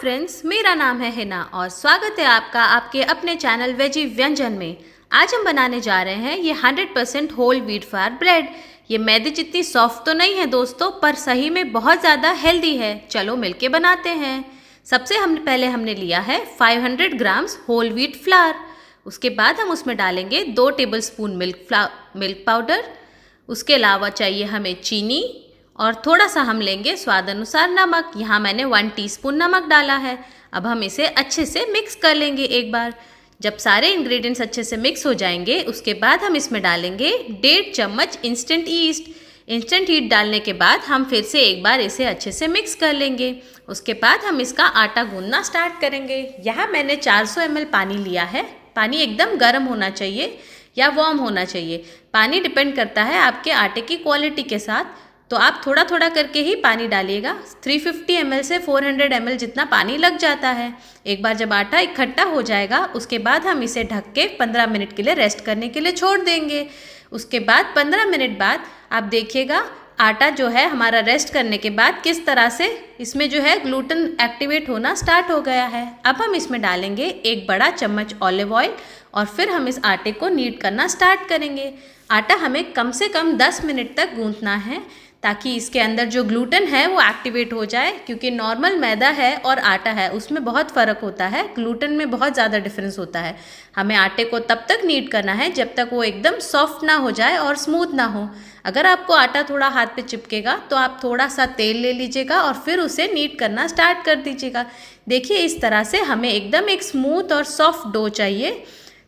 friends मेरा नाम है हिना और स्वागत है आपका आपके अपने चैनल वेजी व्यंजन में आज हम बनाने जा रहे हैं ये 100% percent whole wheat fire bread ये मैदे जितनी सॉफ्ट तो नहीं है दोस्तों पर सही में बहुत ज़्यादा हेल्दी है चलो मिलके बनाते हैं सबसे हम पहले हमने लिया है 500 ग्राम्स होल व्हीट फ्लार उसके बाद हम उसमें डालेंगे दो टेबल स्पून मिल्क फ्ला मिल्क पाउडर उसके अलावा चाहिए हमें चीनी और थोड़ा सा हम लेंगे स्वाद अनुसार नमक यहाँ मैंने वन टीस्पून नमक डाला है अब हम इसे अच्छे से मिक्स कर लेंगे एक बार जब सारे इंग्रेडिएंट्स अच्छे से मिक्स हो जाएंगे उसके बाद हम इसमें डालेंगे डेढ़ चम्मच इंस्टेंट ईस्ट इंस्टेंट हीट डालने के बाद हम फिर से एक बार इसे अच्छे से मिक्स कर लेंगे उसके बाद हम इसका आटा गूंदना स्टार्ट करेंगे यहाँ मैंने 400 सौ पानी लिया है पानी एकदम गर्म होना चाहिए या वॉम होना चाहिए पानी डिपेंड करता है आपके आटे की क्वालिटी के साथ तो आप थोड़ा थोड़ा करके ही पानी डालिएगा 350 फिफ्टी से 400 एम जितना पानी लग जाता है एक बार जब आटा इकट्ठा हो जाएगा उसके बाद हम इसे ढक के 15 मिनट के लिए रेस्ट करने के लिए छोड़ देंगे उसके बाद 15 मिनट बाद आप देखिएगा आटा जो है हमारा रेस्ट करने के बाद किस तरह से इसमें जो है ग्लूटन एक्टिवेट होना स्टार्ट हो गया है अब हम इसमें डालेंगे एक बड़ा चम्मच ऑलिव ऑयल और फिर हम इस आटे को नीट करना स्टार्ट करेंगे आटा हमें कम से कम 10 मिनट तक गूंथना है ताकि इसके अंदर जो ग्लूटन है वो एक्टिवेट हो जाए क्योंकि नॉर्मल मैदा है और आटा है उसमें बहुत फ़र्क होता है ग्लूटन में बहुत ज़्यादा डिफरेंस होता है हमें आटे को तब तक नीट करना है जब तक वो एकदम सॉफ्ट ना हो जाए और स्मूथ ना हो अगर आपको आटा थोड़ा हाथ पे चिपकेगा तो आप थोड़ा सा तेल ले लीजिएगा और फिर उसे नीट करना स्टार्ट कर दीजिएगा देखिए इस तरह से हमें एकदम एक स्मूथ और सॉफ्ट डो चाहिए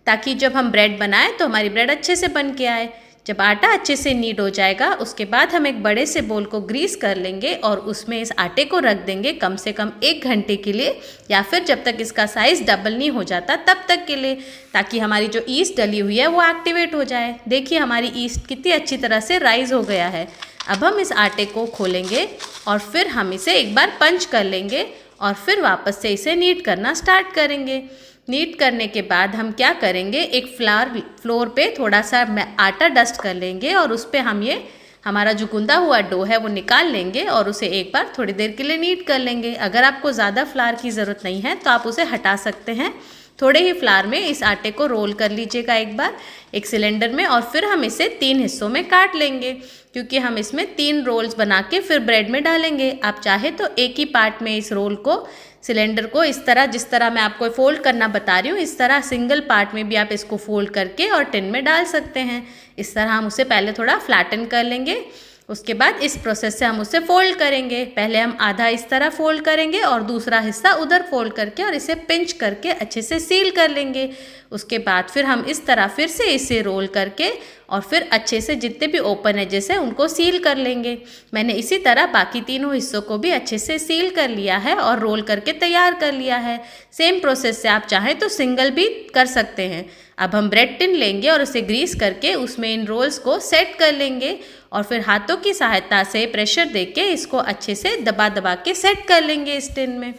ताकि जब हम ब्रेड बनाएं तो हमारी ब्रेड अच्छे से बन के आए जब आटा अच्छे से नीट हो जाएगा उसके बाद हम एक बड़े से बोल को ग्रीस कर लेंगे और उसमें इस आटे को रख देंगे कम से कम एक घंटे के लिए या फिर जब तक इसका साइज़ डबल नहीं हो जाता तब तक के लिए ताकि हमारी जो ईस्ट डली हुई है वो एक्टिवेट हो जाए देखिए हमारी ईस्ट कितनी अच्छी तरह से राइज़ हो गया है अब हम इस आटे को खोलेंगे और फिर हम इसे एक बार पंच कर लेंगे और फिर वापस से इसे नीट करना स्टार्ट करेंगे नीट करने के बाद हम क्या करेंगे एक फ्लावर फ्लोर पे थोड़ा सा आटा डस्ट कर लेंगे और उस पर हम ये हमारा जो गुंदा हुआ डो है वो निकाल लेंगे और उसे एक बार थोड़ी देर के लिए नीट कर लेंगे अगर आपको ज़्यादा फ्लार की ज़रूरत नहीं है तो आप उसे हटा सकते हैं थोड़े ही फ्लार में इस आटे को रोल कर लीजिएगा एक बार एक सिलेंडर में और फिर हम इसे तीन हिस्सों में काट लेंगे क्योंकि हम इसमें तीन रोल्स बना के फिर ब्रेड में डालेंगे आप चाहे तो एक ही पार्ट में इस रोल को सिलेंडर को इस तरह जिस तरह मैं आपको फोल्ड करना बता रही हूँ इस तरह सिंगल पार्ट में भी आप इसको फोल्ड करके और टिन में डाल सकते हैं इस तरह हम उसे पहले थोड़ा फ्लैटन कर लेंगे उसके बाद इस प्रोसेस से हम उसे फोल्ड करेंगे पहले हम आधा इस तरह फोल्ड करेंगे और दूसरा हिस्सा उधर फोल्ड करके और इसे पिंच करके अच्छे से सील कर लेंगे उसके बाद फिर हम इस तरह फिर से इसे रोल करके और फिर अच्छे से जितने भी ओपन है जैसे उनको सील कर लेंगे मैंने इसी तरह बाकी तीनों हिस्सों को भी अच्छे से सील कर लिया है और रोल करके तैयार कर लिया है सेम प्रोसेस से आप चाहें तो सिंगल भी कर सकते हैं अब हम ब्रेड टिन लेंगे और उसे ग्रीस करके उसमें इन रोल्स को सेट कर लेंगे और फिर हाथों की सहायता से प्रेशर देके इसको अच्छे से दबा दबा के सेट कर लेंगे इस टिन में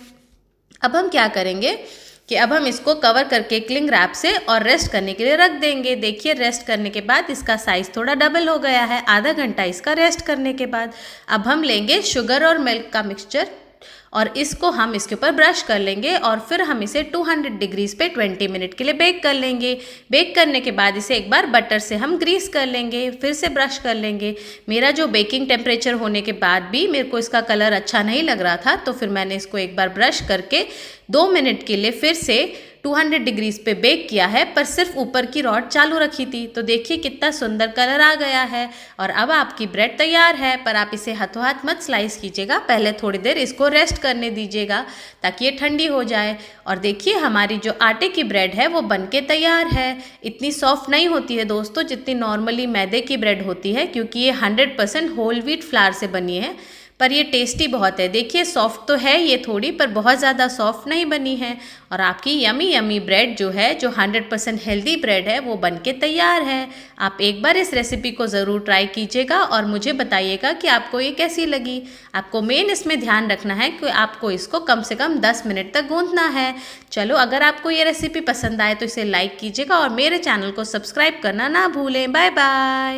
अब हम क्या करेंगे कि अब हम इसको कवर करके क्लिंग रैप से और रेस्ट करने के लिए रख देंगे देखिए रेस्ट करने के बाद इसका साइज़ थोड़ा डबल हो गया है आधा घंटा इसका रेस्ट करने के बाद अब हम लेंगे शुगर और मिल्क का मिक्सचर और इसको हम इसके ऊपर ब्रश कर लेंगे और फिर हम इसे 200 डिग्रीज पे 20 मिनट के लिए बेक कर लेंगे बेक करने के बाद इसे एक बार बटर से हम ग्रीस कर लेंगे फिर से ब्रश कर लेंगे मेरा जो बेकिंग टेम्परेचर होने के बाद भी मेरे को इसका कलर अच्छा नहीं लग रहा था तो फिर मैंने इसको एक बार ब्रश करके दो मिनट के लिए फिर से 200 डिग्रीज पे बेक किया है पर सिर्फ ऊपर की रॉड चालू रखी थी तो देखिए कितना सुंदर कलर आ गया है और अब आपकी ब्रेड तैयार है पर आप इसे हाथों हाथ मत स्लाइस कीजिएगा पहले थोड़ी देर इसको रेस्ट करने दीजिएगा ताकि ये ठंडी हो जाए और देखिए हमारी जो आटे की ब्रेड है वो बन के तैयार है इतनी सॉफ्ट नहीं होती है दोस्तों जितनी नॉर्मली मैदे की ब्रेड होती है क्योंकि ये हंड्रेड होल व्हीट फ्लार से बनी है पर ये टेस्टी बहुत है देखिए सॉफ्ट तो है ये थोड़ी पर बहुत ज़्यादा सॉफ्ट नहीं बनी है और आपकी यमी यमी ब्रेड जो है जो 100 परसेंट हेल्दी ब्रेड है वो बन के तैयार है आप एक बार इस रेसिपी को ज़रूर ट्राई कीजिएगा और मुझे बताइएगा कि आपको ये कैसी लगी आपको मेन इसमें ध्यान रखना है कि आपको इसको कम से कम दस मिनट तक गूंथना है चलो अगर आपको ये रेसिपी पसंद आए तो इसे लाइक कीजिएगा और मेरे चैनल को सब्सक्राइब करना ना भूलें बाय बाय